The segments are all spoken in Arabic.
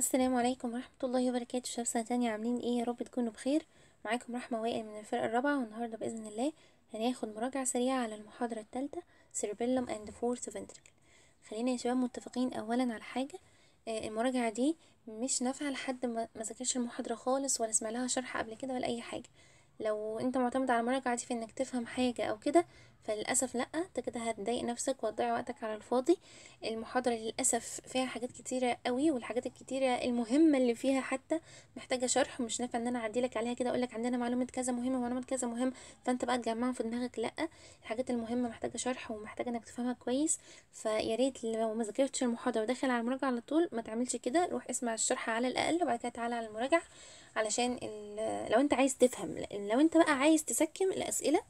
السلام عليكم ورحمة الله وبركاته شباب سنة تانية عاملين ايه يا رب تكونوا بخير معاكم رحمة وائل من الفرقة الرابعة والنهاردة بإذن الله هناخد مراجعة سريعة على المحاضرة التالتة cerebellum and fourth ventricle خلينا يا شباب متفقين أولا على حاجة آه، المراجعة دي مش نافعة لحد ما ذاكرش المحاضرة خالص ولا سمع لها شرح قبل كده ولا أي حاجة لو انت معتمد على المراجعة دي في انك تفهم حاجة او كده فللأسف لأ انت كده هتضايق نفسك وتضيع وقتك على الفاضي المحاضرة للأسف فيها حاجات كتيرة قوي والحاجات الكتيرة المهمة اللي فيها حتى محتاجة شرح مش نافع ان انا اعديلك عليها كده اقولك عندنا معلومة كذا مهمة ومعلومة كذا مهم فانت بقى تجمعهم في دماغك لأ الحاجات المهمة محتاجة شرح ومحتاجة انك تفهمها كويس فياريت لو مذاكرتش المحاضرة وداخل على المراجعة على طول ما تعملش كده روح اسمع الشرح على الأقل وبعد كده تعالى على المراجعة علشان لو انت عايز تفهم لو انت بقى عايز تسكم الأسئلة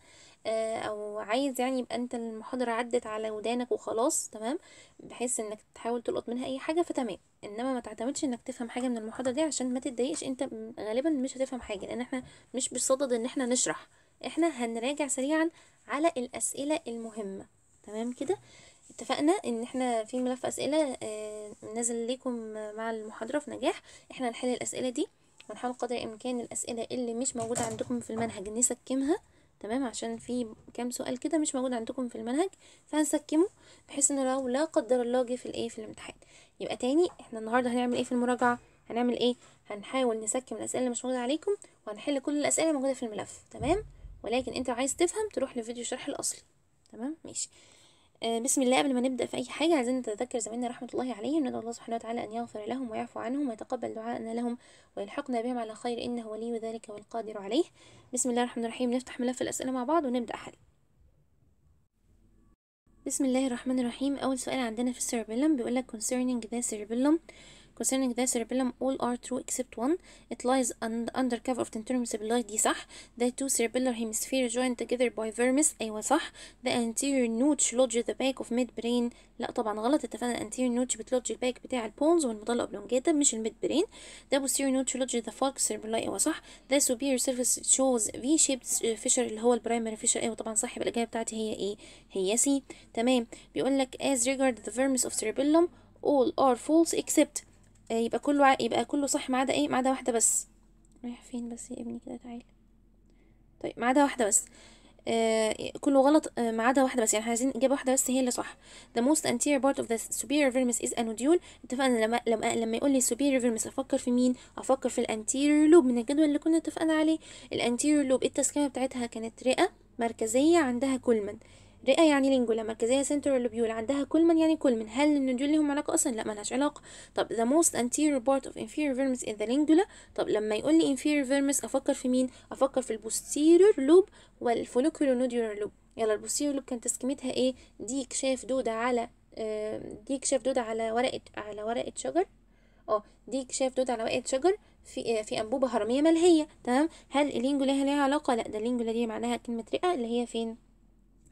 آه، او عايز يعني يبقى انت المحاضره عدت على ودانك وخلاص تمام بحيث انك تحاول تلقط منها اي حاجه فتمام انما ما تعتمدش انك تفهم حاجه من المحاضره دي عشان ما تتضايقش انت غالبا مش هتفهم حاجه لان احنا مش بصدد ان احنا نشرح احنا هنراجع سريعا على الاسئله المهمه تمام كده اتفقنا ان احنا في ملف اسئله آه، نازل ليكم مع المحاضره في نجاح احنا هنحل الاسئله دي ونحاول قدر الامكان الاسئله اللي مش موجوده عندكم في المنهج نسكمها تمام عشان في كام سؤال كده مش موجود عندكم في المنهج فهنسكمه بحيث ان لو لا قدر الله جه في الايه في الامتحان يبقى تاني احنا النهارده هنعمل ايه في المراجعه هنعمل ايه هنحاول نسكم الاسئله اللي مش موجوده عليكم وهنحل كل الاسئله الموجوده في الملف تمام ولكن انت عايز تفهم تروح لفيديو شرح الاصلي تمام ماشي آه، بسم الله قبل ما نبدأ في أي حاجة عايزين نتذكر زميلنا رحمة الله عليهم ندعو الله سبحانه وتعالى أن يغفر لهم ويعفو عنهم ويتقبل دعاءنا لهم ويلحقنا بهم على خير إنه ولي ذلك والقادر عليه بسم الله الرحمن الرحيم نفتح ملف الأسئلة مع بعض ونبدأ حل بسم الله الرحمن الرحيم أول سؤال عندنا في السيربيلم بيقولك concerning the cerebellum concerning the cerebellum all are true except one it lies under cover of the internal cerebelli دي صح the two cerebellar hemispheres joined together by vermis أيوة صح the anterior notch lodges the back of midbrain لا طبعا غلط اتفقنا anterior notch بتلودج الباك بتاع البونز والمضلة oblongata مش الميد برين the posterior notch lodges the falc cerebelli أيوة صح the superior surface shows V shaped fissure اللي هو البرايمري fissure أيوة طبعا صح يبقى الإجابة بتاعتي هي إيه هي سي تمام بيقول لك as regard the vermis of cerebellum all are false except آه، يبقى كله ع... يبقى كله صح ما عدا ايه ما عدا واحده بس رايح فين بس يا ابني كده تعالى طيب ما عدا واحده بس آه كله غلط آه ما عدا واحده بس يعني احنا عايزين اجابه واحده بس هي اللي صح the most anterior part of the superior vermis is a nodule اتفقنا لما لما لما يقول لي superior vermis افكر في مين افكر في الانتيريور لوب من الجدول اللي كنا اتفقنا عليه الانتيريور لوب التسكيمه بتاعتها كانت رئه مركزيه عندها كولمن رئة يعني لينجولا مركزية سنتر اللوبيول عندها من يعني من هل النودول لهم علاقة أصلا لا ملهاش علاقة طب the most anterior part of inferior vermis is the lingula طب لما يقول لي inferior vermis أفكر في مين أفكر في البوستيرور لوب والفولوكولو نوديولار لوب يلا البوستيرور لوب كانت تسكيمتها ايه ديك شاف دودة على ديك شاف دودة على ورقة على ورقة شجر اه ديك شاف دوده على ورقه شجر في آه، في انبوبه هرميه ملهيه تمام هل اللينجولا ليها علاقه لا ده اللينجولا دي معناها كلمه رئه اللي هي فين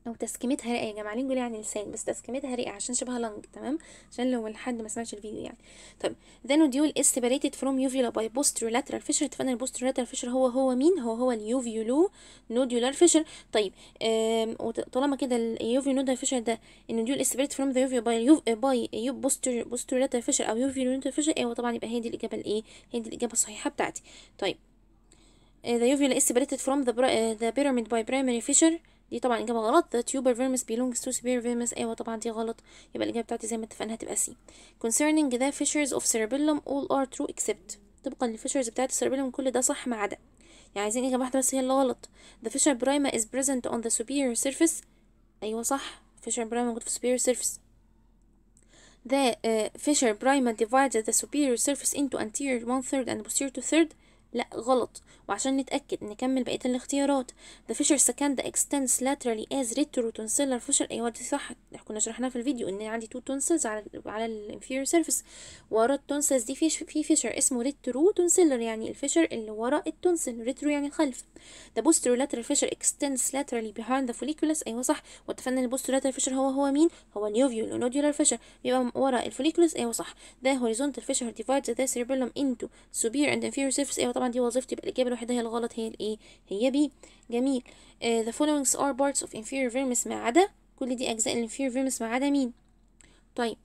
او تسكيمتها رقيقه يا جماعه ليه يعني لسان بس تسكيمتها رقيقه عشان شبه لنج تمام عشان لو الحد ما سمعش الفيديو يعني طيب ذا نوديول از سيبريتد فروم يوفيولا باي بوسترولاترال فيشر اتفقنا البوسترولاترال فيشر هو هو مين هو هو اليوفيولو نوديولار فيشر طيب طالما كده اليوفيولو نوديولار فيشر ده النوديول از سيبريتد فروم ذا يوفيو باي يوف باي يوف بوستر بوسترولاترال فيشر او يوفيولو نوديولار فيشر ايوه طبعا يبقى هي دي الاجابه الايه هي دي الاجابه الصحيحه بتاعتي طيب آه، the uvula is separated from the, uh, the pyramid by primary fissure دي طبعا اجابه غلط the tuber vermis belongs to severe vermis ايوه طبعا دي غلط يبقى الاجابه بتاعتي زي ما اتفقنا هتبقى سي concerning the fissures of cerebellum all are true except طبقا للفيشرز بتاعت السيربيلم كل ده صح ما عدا يعني عايزين اجابه واحده بس هي اللي غلط the fissure prima is present on the superior surface ايوه صح fissure prima موجود في superior surface the uh, fissure prima divides the superior surface into anterior one third and posterior two third لا غلط وعشان نتأكد نكمل بقية الاختيارات the fissure second extends laterally as retro tonsillar fissure أيوة دي صح كنا شرحناها في الفيديو إن عندي two tonsils على على ال inferior surface ورا التونسلز دي في في فيشر اسمه retro tonsillar يعني الفيشر اللي ورا التونسل retro يعني خلف the posterolateral fissure extends laterally behind the folliculus أيوة صح واتفقنا ان البوسترولاترال fissure هو هو مين هو النيوفيول nodular fissure يبقى ورا الفوليكولس أيوة صح the horizontal fissure divides the cerebellum into superior and inferior surface أيوة طبعا دي وظيفتي يبقى الإجابة الوحيدة هي الغلط هي الإيه هي بي جميل uh, the following are parts of inferior ما عدا كل دي أجزاء الانفير فيرمس ما عدا مين طيب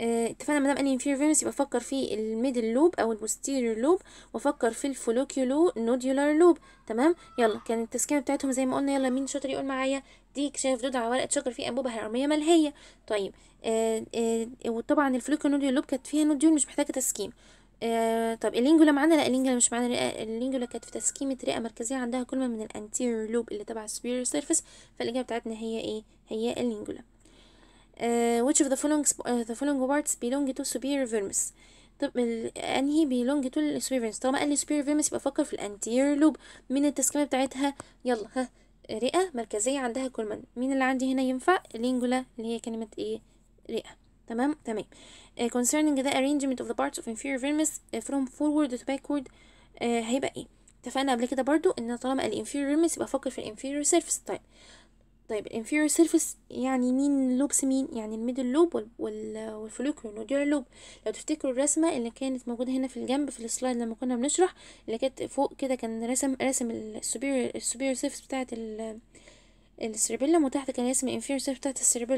آه، اتفقنا مدام قال انفير فيرمس يبقى افكر في الميدل لوب او البوستيريور لوب وافكر في الفولوكيولو نوديولار لوب تمام يلا كان التسكيمه بتاعتهم زي ما قلنا يلا مين شاطر يقول معايا ديك شايف دود على ورقه شجر فيه انبوبه هرميه ملهيه طيب اه اه وطبعا الفولوكيولو نوديولار لوب كانت فيها نوديول مش محتاجه تسكيم آه، طب اللينجولا معانا لا اللينجولا مش معانا اللينجولا كانت في تسكيمة رئة مركزية عندها كلمة من الانتيرير لوب اللي تبع السبيريور سيرفيس فالإجابة بتاعتنا هي إيه هي اللينجولا آه which of the following آه، the following parts belong to superior vermis طب انهي بيلونج تو السبير فيرمس طالما قال لي سبير فيرمس يبقى فكر في الانتير لوب من التسكيمه بتاعتها يلا ها رئه مركزيه عندها من مين اللي عندي هنا ينفع لينجولا اللي هي كلمه ايه رئه تمام تمام uh, concerning the arrangement of the parts of inferior vermis آه، from forward to backward uh, هيبقى ايه اتفقنا قبل كده برضو ان طالما ال inferior vermis يبقى فكر في ال inferior surface طيب طيب inferior surface يعني مين لوبس مين يعني الميدل لوب وال والفلوكيول نوديول لوب لو تفتكروا الرسمه اللي كانت موجوده هنا في الجنب في السلايد لما كنا بنشرح اللي كانت فوق كده كان رسم رسم ال السوبيريور السوبيريور سيرفيس ال السيربيلم وتحت كان رسم inferior بتاعت تحت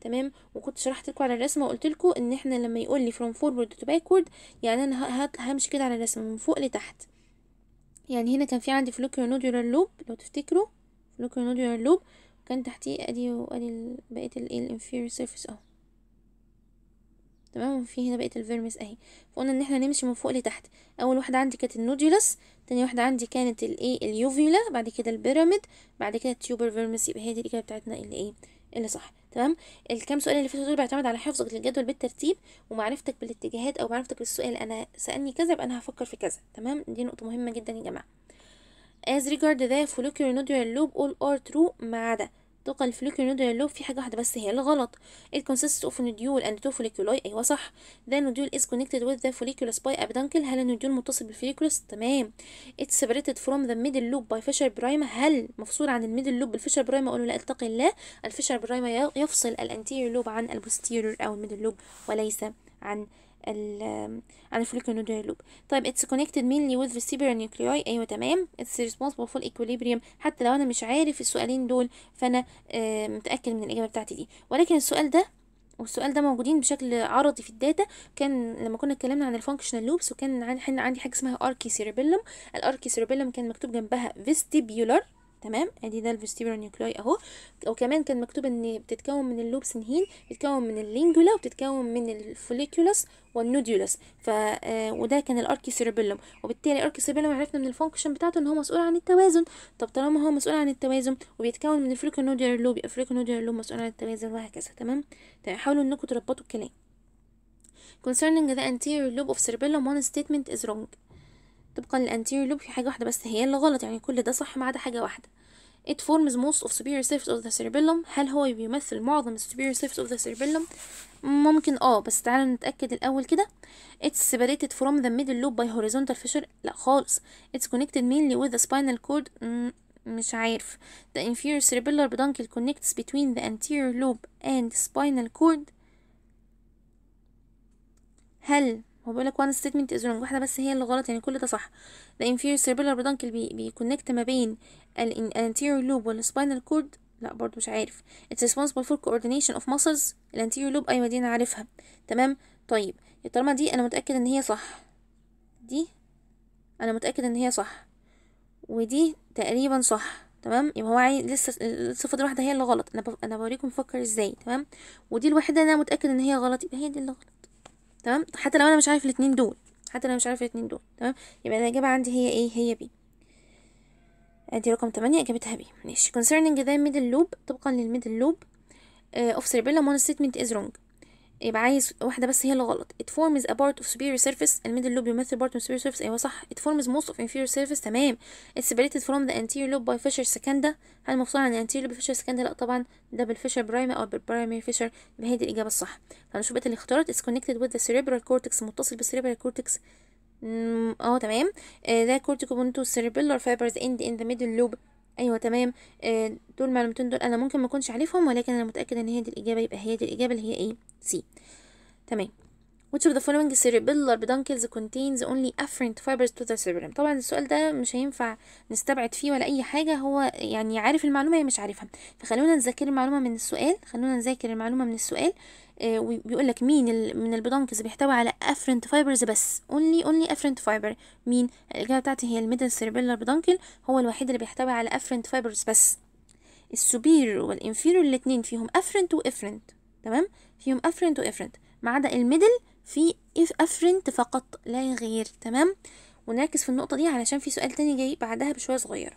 تمام وكنت شرحت لكم على الرسمه وقلت لكم ان احنا لما يقول لي فروم فورورد تو باكورد يعني انا همشي كده على الرسمه من فوق لتحت يعني هنا كان في عندي فلوكيو نودولار لوب لو تفتكروا فلوكيو نودولار لوب كان تحتيه ادي وادي بقيه inferior سيرفيس اهو تمام وفي هنا بقيه الفيرمس اهي فقلنا ان احنا نمشي من فوق لتحت اول واحده عندي كانت النودولس تاني واحده عندي كانت الايه اليوفيولا بعد كده البيراميد بعد كده التيوبر فيرمس يبقى هي دي الاجابه بتاعتنا اللي ايه اللي صح تمام الكام سؤال اللي فاتوا دول بيعتمد على حفظك للجدول بالترتيب ومعرفتك بالاتجاهات او معرفتك بالسؤال انا سالني كذا يبقى انا هفكر في كذا تمام دي نقطه مهمه جدا يا جماعه as regard the follicular nodular lobe all are true ما عدا طاقة الفوليكولار لوب في حاجة واحدة بس هي الغلط it consists of nodule and two folliculi أيوة صح ده nodule is connected with the folliculus by abdunkle هل النودول متصل بالفوليكولس تمام it's separated from the middle loop by فيشر برايما هل مفصول عن الميدل لوب بالفيشر برايما أقول له لا التقي لا الفيشر برايما يفصل الانتيريور لوب عن البوستيريور أو الميدل لوب وليس عن عن لوب طيب it's connected mainly with vestibular nuclei ايوه تمام it's responsible for equilibrium حتى لو انا مش عارف السؤالين دول فانا آه، متاكد من الاجابه بتاعتي دي ولكن السؤال ده والسؤال ده موجودين بشكل عرضي في الداتا كان لما كنا اتكلمنا عن الفانكشنال لوبس وكان عندي حاجه اسمها اركي سيربيلم الاركي سيربيلم كان مكتوب جنبها فيستيبيولار تمام ادي ده الفيستيبولار نيوكلاي اهو وكمان كمان كان مكتوب ان بتتكون من اللوبس اللوبسنهين بتتكون من اللينجولا وبتتكون من الفوليكولس والنوديولس ف آه وده كان الاركي سيربيلوم وبالتالي الاركي سيربيلوم عرفنا من الفانكشن بتاعته ان هو مسؤول عن التوازن طب طالما هو مسؤول عن التوازن وبيتكون من الفريكونوديولار لوب يبقى الفريكونوديولار لوب مسؤول عن التوازن وهكذا تمام طيب حاولوا انكم تربطوا الكلام concerning the anterior lobe of cerebellum one statement is wrong طبقا للانتيريور لوب في حاجه واحده بس هي اللي غلط يعني كل ده صح ما عدا حاجه واحده It forms most of superior surface of the cerebellum هل هو بيمثل معظم superior surface of the cerebellum ممكن اه بس تعالى نتأكد الأول كده It's separated from the middle lobe by horizontal fissure لا خالص It's connected mainly with the spinal cord مش عارف The inferior cerebellar peduncle connects between the anterior lobe and spinal cord هل هو بيقول لك وان ستيتمنت از رونج واحده بس هي اللي غلط يعني كل ده صح the inferior cerebellar peduncle بيكونكت ما بين ال anterior lobe كورد spinal cord لا برضو مش عارف it's responsible for coordination of muscles ال anterior lobe ايوه دي انا عارفها تمام طيب طالما دي انا متاكد ان هي صح دي انا متاكد ان هي صح ودي تقريبا صح تمام يبقى هو عايز لسه لسه دي واحده هي اللي غلط انا انا بوريكم بفكر ازاي تمام ودي الوحيده انا متاكد ان هي غلط يبقى هي دي اللي غلط تمام حتى لو انا مش عارف الاتنين دول حتى لو مش عارف الاتنين دول تمام يبقى الاجابه عندي هي ايه هي بي ادي رقم 8 اجابتها بي ماشي concerning the middle loop طبقا للميدل لوب اوف سيربيلا مون statement is wrong يبقى عايز واحده بس هي اللي غلط it forms a part of superior surface middle lobe يمثل part of superior surface ايوه صح it forms most of inferior surface تمام it's separated from the anterior lobe by fissure secunda هل مفصول عن anterior lobe fissure secunda لا طبعا ده بالفيشر برايما او بالبرايمري فيشر يبقى هي دي الاجابه الصح فنشوف بقى اللي اختارت is connected with the cerebral cortex متصل بالcerebral cortex اه تمام ده بونتو cerebellar fibers end in the middle lobe ايوه تمام آه، دول معلومتين دول انا ممكن ما اكونش عارفهم ولكن انا متاكده ان هي دي الاجابه يبقى هي دي الاجابه اللي هي ايه سي تمام Which of the following cerebellar peduncles contains only afferent fibers to the cerebellum طبعا السؤال ده مش هينفع نستبعد فيه ولا اي حاجة هو يعني عارف المعلومة هي مش عارفها فخلونا نذاكر المعلومة من السؤال خلونا نذاكر المعلومة من السؤال آه، وبيقول لك مين من البيدانكس بيحتوي على افرنت فايبرز بس اونلي اونلي افرنت فايبر مين الاجابه بتاعتي هي الميدل سيربيلر بيدانكل هو الوحيد اللي بيحتوي على افرنت فايبرز بس السوبير والانفيريور الاثنين فيهم افرنت وافرنت تمام فيهم افرنت وافرنت ما عدا الميدل في افرنت فقط لا غير تمام ونركز في النقطه دي علشان في سؤال تاني جاي بعدها بشويه صغيره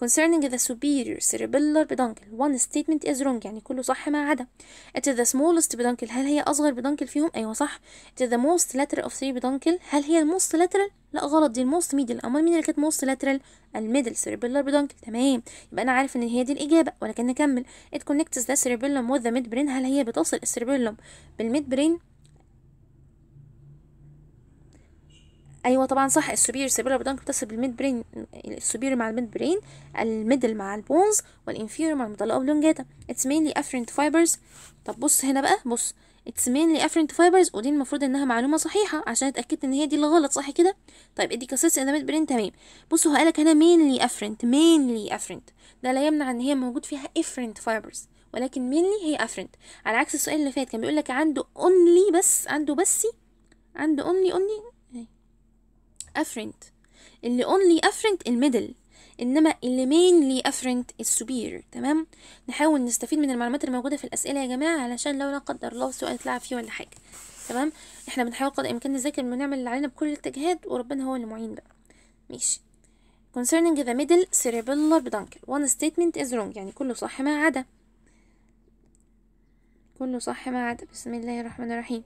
concerning the superior cerebellar peduncle one statement is wrong يعني كله صح ما عدا it is the smallest peduncle هل هي أصغر peduncle فيهم أيوة صح it is the most lateral of three peduncle هل هي most lateral لا غلط دي most middle امال مين اللي كانت lateral ال الميدل cerebellar peduncle تمام يبقى انا عارف ان هي دي الاجابه ولكن نكمل it connects the cerebellum with the midbrain هل هي بتصل السيربيلم بالميدبرين؟ ايوه طبعا صح السوبير سيربيلا بدون بتصل بالميد برين السوبير مع الميد برين الميدل مع البونز والانفير مع المطلقه اوبلونجاتا اتس مينلي افرنت فايبرز طب بص هنا بقى بص اتس مينلي افرنت فايبرز ودي المفروض انها معلومه صحيحه عشان اتاكدت ان هي دي اللي غلط صح كده طيب ادي كاسيس ان ميد برين تمام بصوا قالك هنا مينلي افرنت مينلي افرنت ده لا يمنع ان هي موجود فيها افرنت فايبرز ولكن مينلي هي افرنت على عكس السؤال اللي فات كان بيقول لك عنده اونلي بس عنده بس عنده اونلي اونلي afferent اللي only afferent الميدل انما اللي mainly afferent السوبير تمام نحاول نستفيد من المعلومات الموجوده في الاسئله يا جماعه علشان لو لا قدر الله سؤال اتلعب فيه ولا حاجه تمام احنا بنحاول قدر الامكان نذاكر ونعمل اللي علينا بكل التجهيد وربنا هو اللي معين بقى ماشي concerning the middle cerebellar peduncle one statement is wrong يعني كله صح ما عدا كله صح ما عدا بسم الله الرحمن الرحيم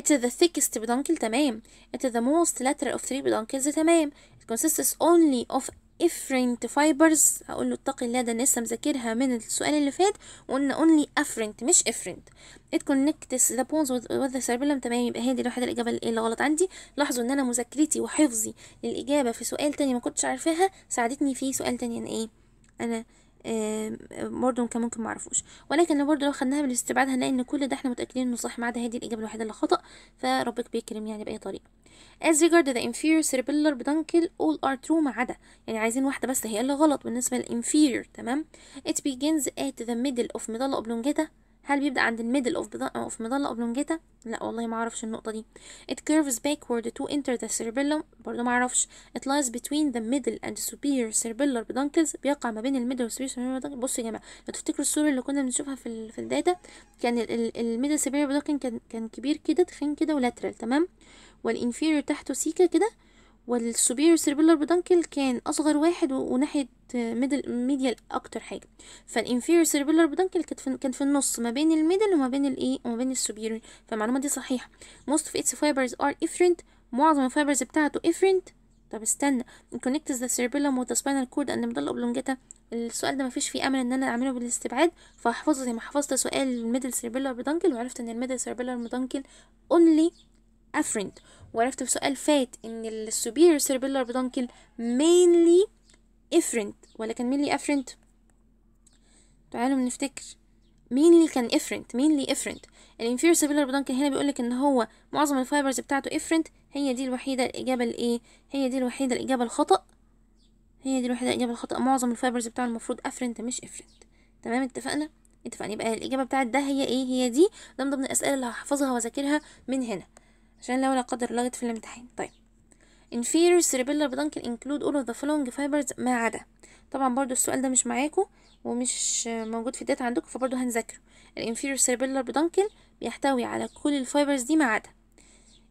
It is the thickest peduncle تمام It is the most lateral of three peduncles تمام It consists only of efferent fibers هقول له اتقي الله ده انا لسه مذاكرها من السؤال اللي فات وقلنا only efferent مش efferent it connects the bones with the cerebellum تمام يبقى هي دي الوحيده الاجابه اللي غلط عندي لاحظوا ان انا مذاكرتي وحفظي للاجابه في سؤال تاني ما كنتش عارفاها ساعدتني في سؤال تاني انا يعني ايه انا برضه كان ممكن معرفوش ولكن لو برضه لو خدناها بالاستبعاد هنلاقي ان كل ده احنا متاكدين انه صح ما عدا هذه الاجابه الوحيده اللي خطا فربك بيكرم يعني باي طريقه as regard the inferior cerebellar peduncle all are true ما عدا يعني عايزين واحده بس هي اللي غلط بالنسبه للانفيرير تمام it begins at the middle of medulla oblongata هل بيبدأ عند الميدل اوف اوف مظلة اوبلونجيتا لا والله ما اعرفش النقطة دي it curves backward to enter the cerebellum برضه ما اعرفش it lies between the middle and superior cerebellar peduncles بيقع ما بين الميدل والسوبر cerebellar بصوا يا جماعة لو تفتكروا الصورة اللي كنا بنشوفها في ال في الداتا كان الميدل cerebellar peduncle كان كان كبير كده تخين كده ولاترال تمام والانفيرير تحته سيكا كده والسوبيريور سيربيلر بدنكل كان اصغر واحد وناحيه ميدل ميديال اكتر حاجه فالانفيريور سيربيلر بدنكل كانت في كان في النص ما بين الميدل وما بين الايه وما بين السوبيريور فالمعلومه دي صحيحه موست اوف اتس فايبرز ار افرنت معظم الفايبرز بتاعته افرنت طب استنى connects ذا cerebellum with the spinal cord and medulla oblongata السؤال ده ما فيش فيه امل ان انا اعمله بالاستبعاد فاحفظه زي ما حفظت سؤال الميدل سيربيلر بدنكل وعرفت ان الميدل سيربيلر بدنكل اونلي افرنت وعرفت في سؤال فات ان السوبيريور سيربيلر بدونكل mainly افرنت ولا كان mainly افرنت تعالوا نفتكر mainly كان افرنت mainly افرنت الانفيريور سيربيلر بدونكل هنا بيقولك ان هو معظم الفايبرز بتاعته افرنت هي دي الوحيدة الاجابة الايه هي دي الوحيدة الاجابة الخطأ هي دي الوحيدة الاجابة الخطأ معظم الفايبرز بتاعه المفروض افرنت مش افرنت تمام اتفقنا اتفقنا يبقى الاجابه بتاعت ده هي ايه هي دي ده من ضمن الاسئله اللي هحفظها واذاكرها من هنا عشان لو لا قدر الله في الامتحان طيب inferior cerebellar peduncle include all of the following fibers ما عدا طبعا برضو السؤال ده مش معاكم ومش موجود في الداتا عندكم فبرضو هنذاكره inferior سيربيلر بدنكل بيحتوي على كل الفايبرز دي ما عدا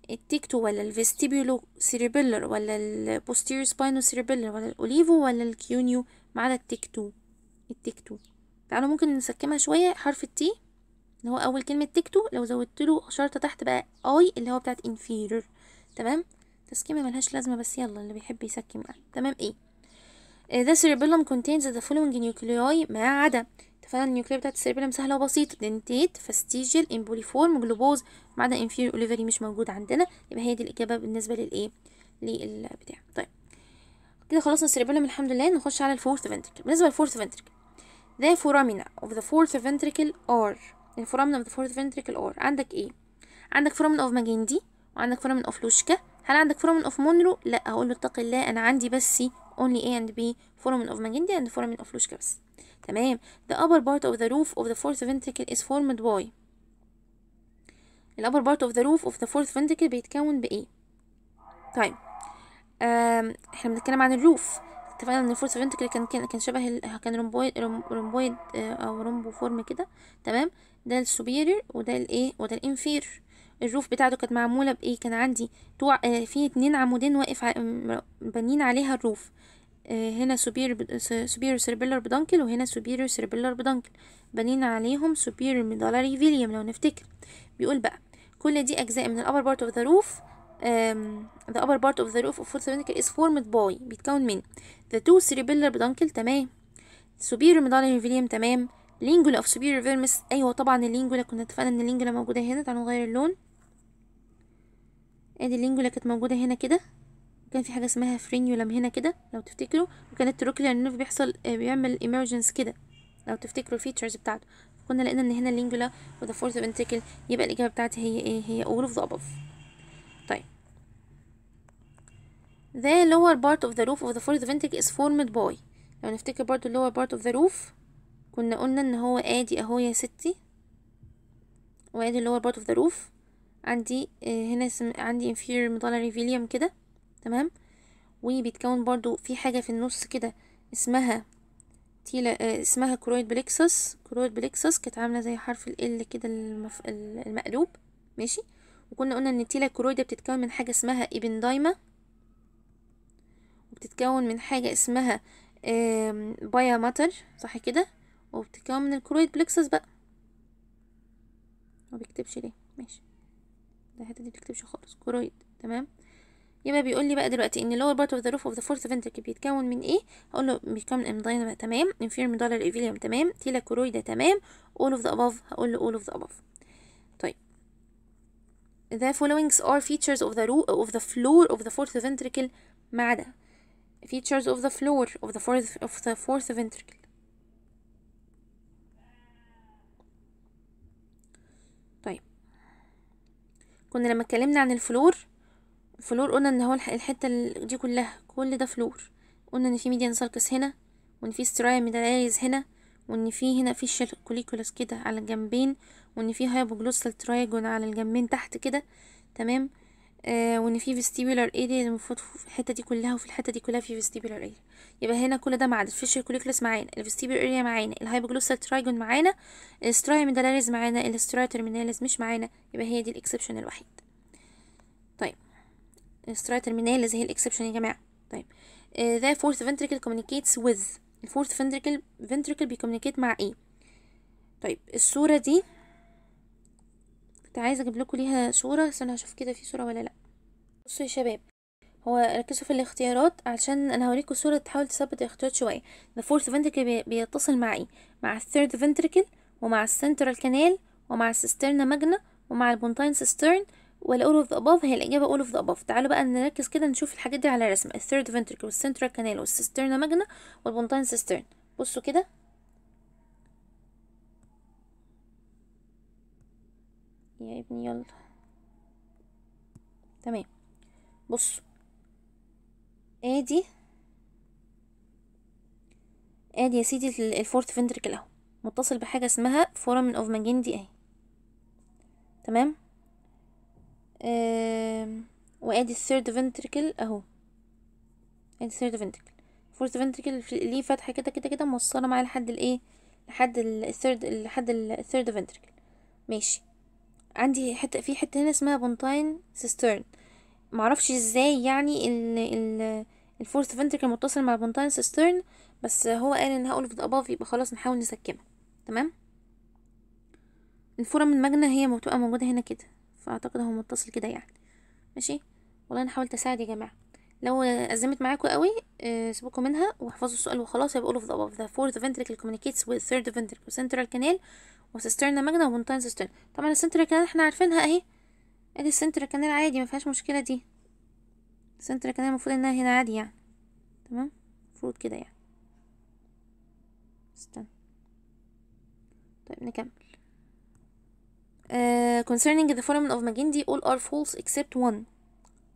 التيكتو ولا الفيستيبيولو سيربيلر ولا posterior سباينو سيربيلر ولا الاوليفو ولا الكيونيو ما عدا التيكتو التيكتو تعالوا ممكن نسكمها شويه حرف التي اللي هو اول كلمه تكتو لو زودت له شرطه تحت بقى اي اللي هو بتاعت inferior تمام تسكيمه ملهاش لازمه بس يلا اللي بيحب يسكم بقى تمام ايه ذا uh, cerebellum contains the following nuclei ما عدا تفاعل النيوكليوي بتاعت السيربيلم سهلة وبسيطة دنتيت فاستيجيال امبوليفورم جلوبوز ما عدا انفيريور اوليفري مش موجود عندنا يبقى هي دي الإجابة بالنسبة للإيه للبتاع طيب كده خلصنا السيربيلم الحمد لله نخش على الفورث فنتريكل بالنسبة للفورث فنتريكل The foramina of the fourth ventricle are الفورامن اوف ذا فورث فنتريكل اور عندك ايه عندك فورامن اوف ماجندي وعندك فورامن اوف لوشكا هل عندك فورامن اوف مونرو لا هقول له اتق الله انا عندي بس only A and B foramen of ماجندي اند foramen of لوشكا بس تمام the upper part of the roof of the fourth ventricle is formed by ال upper part of the roof of the fourth ventricle بيتكون بإيه طيب آم احنا بنتكلم عن الروف اتفقنا ان الفورث ventricle كان كان, شبه ال... كان رومبويد رومبويد آه، او رومبو فورم كده تمام ده السوبيرير وده الايه وده الانفير الروف بتاعته كانت معمولة بايه كان عندي طوع آه في اتنين عمودين واقف ع... بنين عليها الروف آه هنا سوبير سوبير سيربيلر بدنكل وهنا سوبير سيربيلر بدنكل بنين عليهم سوبير ميدالاري فيليام لو نفتكر بيقول بقى كل دي أجزاء من الأبر بارت أوف ذا روف ذا ابر بارت اوف ذا روف اوف fourth ventricle is formed by بيتكون من ذا تو سيربيلر بدنكل تمام superior ميدالاري filium تمام لينجولا اوف سوبيريور فيرمس ايوه طبعا اللينجولا كنا اتفقنا ان اللينجولا موجوده هنا تعالوا نغير اللون ادي اللينجولا كانت موجوده هنا كده كان في حاجه اسمها فرينيولم هنا كده لو تفتكروا وكانت تروكلير نيرف بيحصل آه، بيعمل ايمرجنس كده لو تفتكروا الفيتشرز بتاعته كنا لقينا ان هنا اللينجولا وذا فورث بنتكل يبقى الاجابه بتاعتي هي ايه هي all of the above طيب the lower part of the roof of the fourth ventricle is formed by لو نفتكر برضو lower part of the roof كنا قلنا ان هو ادي اهو يا ستي وادي اللي هو part اوف ذا روف عندي آه، هنا عندي inferior medullary فيليوم كده تمام وبيتكون برضو في حاجة في النص كده اسمها تيلا آه، اسمها كرويد بليكسس كرويد بليكسس كانت عاملة زي حرف ال ال كده المف... المقلوب ماشي وكنا قلنا ان التيلا كرويد بتتكون من حاجة اسمها دايما وبتتكون من حاجة اسمها بايا ماتر صح كده وبتكون من الكرويد بلكسس بقى ما بيكتبش ليه ماشي ده الحته دي بتكتبش خالص كرويد تمام يبقى بيقول لي بقى دلوقتي ان lower part of the roof of the fourth ventricle بيتكون من ايه هقول له بيتكون من اميداينا تمام inferior medullary ايفيليوم تمام تيلا كرويدا تمام all of the above هقول له all of the above طيب the followings are features of the roof of the floor of the fourth ventricle ما عدا features of the floor of the fourth of the fourth ventricle كنا لما اتكلمنا عن الفلور الفلور قلنا ان هو الحته دي كلها كل ده فلور قلنا ان في ميديان سالكس هنا وان في سترايا ميدالايز هنا وان في هنا في كوليكولاس كده على الجنبين وان في هايبوجلوسال ترايجون على الجنبين تحت كده تمام آه، وان في فيستيبولار يعني اريا المفروض في الحته دي كلها وفي الحته دي كلها في فيستيبولار اريا يبقى هنا كل ده معاد الفيشر كوليكلس معانا الفيستيبولار اريا معانا الهايبوجلوسال ترايجون معانا الستراي ميدالاريز معانا الستراي ترميناليز مش معانا يبقى هي دي الاكسبشن الوحيد طيب الستراي ترميناليز هي الاكسبشن يا جماعه طيب ذا فورث فنتريكل كوميونيكيتس وذ الفورث فنتريكل فنتريكل بيكوميونيكيت مع ايه طيب الصوره دي كنت عايزه اجيب لكم ليها صوره عشان هشوف كده في صوره ولا لا بصوا يا شباب هو ركزوا في الاختيارات عشان انا هوريكم صوره تحاول تثبت الاختيارات شويه ده فورث ventricle بيتصل مع ايه مع الثيرد ventricle ومع السنترال كانال ومع السيسترنا ماجنا ومع البونتاين سيسترن ولا اول اوف ذا هي الإجابة اول اوف ذا اباف تعالوا بقى نركز كده نشوف الحاجات دي على الرسم الثيرد ventricle والسنترال كانال والسيسترنا ماجنا والبونتاين سيسترن بصوا كده يا ابني يلا تمام بصوا ادي آه، ادي آه، يا سيدي الفورت فنتركل اهو متصل بحاجه اسمها فورامين اوف دي اهي تمام آم. وادي الثيرد فنتركل اهو ادي الثيرد فنتركل الفورت فنتركل ليه فتحه كده كده كده موصله معايا لحد الايه لحد الثيرد لحد الثيرد فنتركل ماشي عندي حته في حته هنا اسمها بونتاين سيسترن معرفش ازاي يعني ال ال الفورث فنتركل متصل مع البونتاين سيسترن بس هو قال ان هقول في الاباف يبقى خلاص نحاول نسكمه تمام الفورة من المجنة هي بتبقى موجودة هنا كده فاعتقد هو متصل كده يعني ماشي والله انا حاولت اساعد يا جماعه لو أزمت معاكوا قوي آه، سيبوكوا منها واحفظوا السؤال وخلاص هيبقى all of the above the fourth ventricle communicates with third ventricle central canal وسيسترنا ماجنا وبونتاين سيسترن طبعا السنترال كانال احنا عارفينها اهي ادي السنترال كانال عادي ما فيهاش مشكله دي السنترال كانال المفروض انها هنا عادي يعني تمام المفروض كده يعني استنى طيب نكمل Uh, concerning the foramen of Magendie all are false except one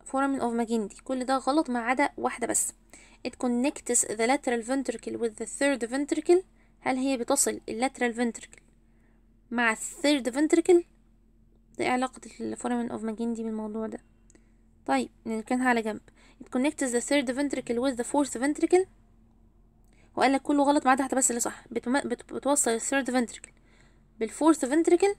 foramen of Magendie كل ده غلط ما عدا واحدة بس it connects the lateral ventricle with the third ventricle هل هي بتصل lateral ventricle مع third ventricle ده ايه علاقة foramen of ماجندي بالموضوع ده طيب نركنها على جنب it connects the third ventricle with the fourth ventricle وقال لك كله غلط ما عدا واحدة بس اللي صح بتوصل third ventricle fourth ventricle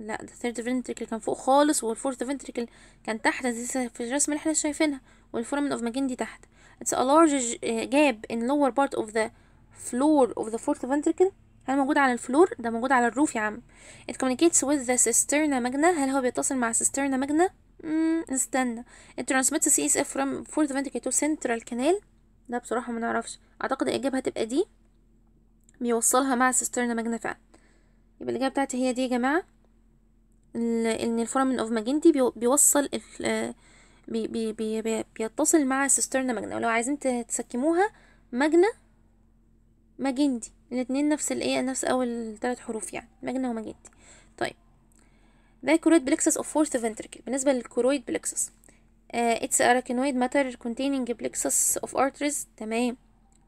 لا ده الثيرد فنتريكل كان فوق خالص والفورث فنتريكل كان تحت زي في الرسمه اللي احنا شايفينها والفورمن اوف ماجين دي تحت it's a large gap in lower part of the floor of the fourth ventricle هل موجود على الفلور ده موجود على الروف يا عم it communicates with the cisterna magna هل هو بيتصل مع cisterna magna ات نستنى it transmits CSF from fourth ventricle to central canal ده بصراحة ما نعرفش اعتقد الاجابة هتبقى دي بيوصلها مع cisterna magna فعلا يبقى الاجابة بتاعتي هي دي يا جماعة ان الفورامين اوف ماجنتي بيوصل بي بي بي بيتصل مع سيسترنا ماجنا ولو عايزين تسكموها ماجنا ماجنتي الاثنين نفس الايه نفس اول ثلاث حروف يعني ماجنا وماجنتي طيب ده كرويد بلكسس اوف فورث فنتركل بالنسبه للكرويد بلكسس اتس اراكنويد ماتر كونتيننج بلكسس اوف ارتريز تمام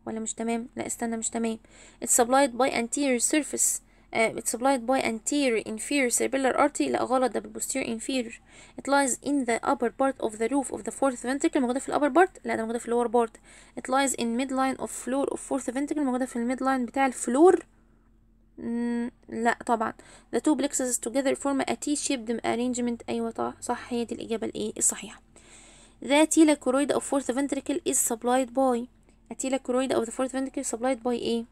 ولا مش تمام لا استنى مش تمام اتس سبلايد باي anterior سيرفيس it's supplied by anterior inferior cerebellar artery لا غلط ده بالposterior inferior it lies in the upper part of the roof of the fourth ventricle موجودة في upper part لا ده موجودة في lower part it lies in midline of floor of fourth ventricle موجودة في midline بتاع الفلور لا طبعا the two plexuses together form a T-shaped arrangement أيوة صح هي دي الإجابة الإيه الصحيحة the telacoroid of fourth ventricle is supplied by a telacoroid of the fourth ventricle supplied by إيه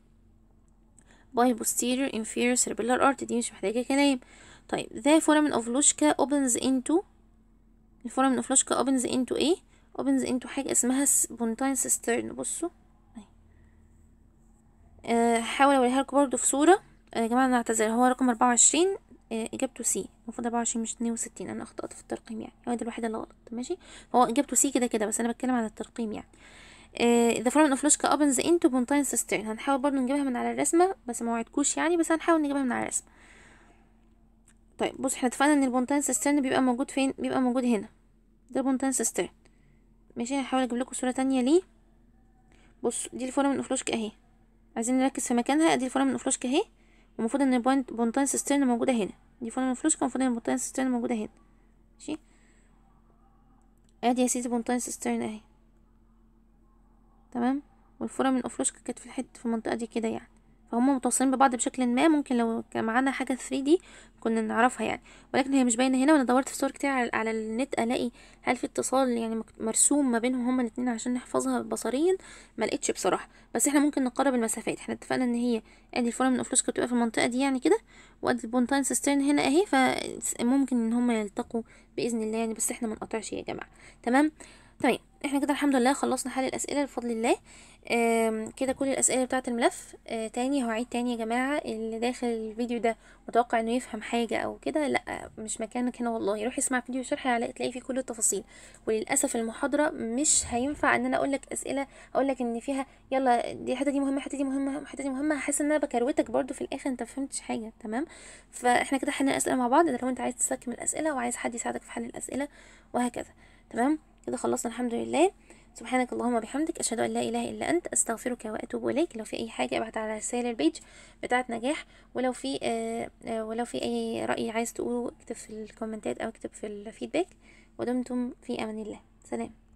by posterior inferior cerebellar artery دي مش محتاجة كلام طيب the foramen of Luschka opens into الفورم of Luschka opens into ايه opens into حاجة اسمها سبونتاين cistern بصوا أه حاول اوريها لكم برضو في صورة آه، يا جماعة انا اعتذر هو رقم اربعة وعشرين آه، اجابته سي المفروض اربعة وعشرين مش اتنين وستين انا اخطأت في الترقيم يعني هو ده الوحيدة اللي غلط ماشي هو اجابته سي كده كده بس انا بتكلم عن الترقيم يعني ذا فورم اوف لوجيكال اوبنز انتو بونتاين سيسترن هنحاول برضو نجيبها من على الرسمه بس ما وعدكوش يعني بس هنحاول نجيبها من على الرسمه طيب بص احنا اتفقنا ان البونتاين سيسترن بيبقى موجود فين بيبقى موجود هنا ده البونتاين سيسترن ماشي هحاول اجيب لكم صوره تانية ليه بص دي الفورم اوف لوجيك اهي عايزين نركز في مكانها ادي الفورم اوف لوجيك اهي المفروض ان البونتاين سيسترن موجوده هنا دي فورم اوف لوجيك المفروض ان البونتاين سيسترن موجوده هنا ماشي ادي يا سيدي بونتاين سيسترن اهي تمام والفرة من أفرشكا كانت في الحتة في المنطقة دي كده يعني فهم متواصلين ببعض بشكل ما ممكن لو كان معانا حاجة دي كنا نعرفها يعني ولكن هي مش باينة هنا وأنا دورت في صور كتير على, على النت ألاقي هل في اتصال يعني مرسوم ما بينهم هما الاتنين عشان نحفظها بصريا ما لقيتش بصراحة بس احنا ممكن نقرب المسافات احنا اتفقنا ان هي ادي الفورة من أوفلوسكا بتبقى في المنطقة دي يعني كده وادي البونتاين سيسترن هنا اهي فممكن ان هما يلتقوا بإذن الله يعني بس احنا منقطعش يا جماعة تمام تمام طيب. احنا كده الحمد لله خلصنا حل الاسئله بفضل الله كده كل الاسئله بتاعه الملف آه، تاني هعيد تاني يا جماعه اللي داخل الفيديو ده متوقع انه يفهم حاجه او كده لا مش مكانك هنا والله روح اسمع فيديو شرح هتلاقي فيه كل التفاصيل وللاسف المحاضره مش هينفع ان انا اقولك اسئله اقولك ان فيها يلا دي الحته دي مهمه الحته دي مهمه الحته دي مهمه هحس ان انا بكروتك برضو في الاخر انت فهمتش حاجه تمام فاحنا كده حلنا الاسئله مع بعض ده لو انت عايز تستكمل الاسئله وعايز حد يساعدك في حل الاسئله وهكذا تمام كده خلصنا الحمد لله سبحانك اللهم بحمدك اشهد ان لا اله الا انت استغفرك واتوب اليك لو في اي حاجه ابعت على رسائل البيج بتاعه نجاح ولو في آه،, آه ولو في اي راي عايز تقوله اكتب في الكومنتات او اكتب في الفيدباك ودمتم في امان الله سلام